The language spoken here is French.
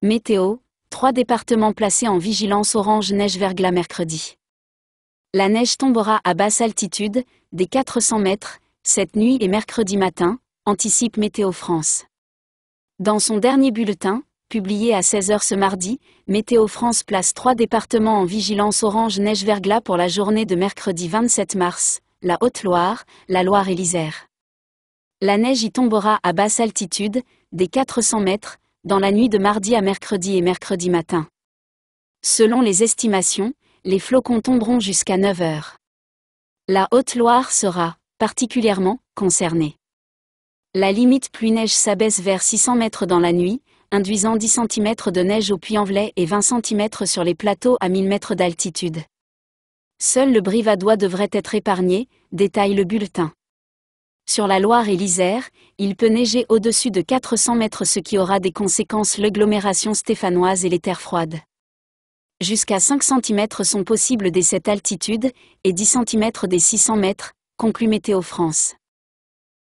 Météo, trois départements placés en vigilance orange neige verglas mercredi. La neige tombera à basse altitude, des 400 mètres, cette nuit et mercredi matin, anticipe Météo France. Dans son dernier bulletin, publié à 16h ce mardi, Météo France place trois départements en vigilance orange neige verglas pour la journée de mercredi 27 mars, la Haute-Loire, la Loire et l'Isère. La neige y tombera à basse altitude, des 400 mètres, dans la nuit de mardi à mercredi et mercredi matin. Selon les estimations, les flocons tomberont jusqu'à 9 heures. La Haute-Loire sera, particulièrement, concernée. La limite pluie-neige s'abaisse vers 600 mètres dans la nuit, induisant 10 cm de neige au Puy-en-Velay et 20 cm sur les plateaux à 1000 mètres d'altitude. Seul le Brivadois devrait être épargné, détaille le bulletin. Sur la Loire et l'Isère, il peut neiger au-dessus de 400 mètres ce qui aura des conséquences l'agglomération stéphanoise et les terres froides. Jusqu'à 5 cm sont possibles dès cette altitude, et 10 cm dès 600 mètres, conclut Météo France.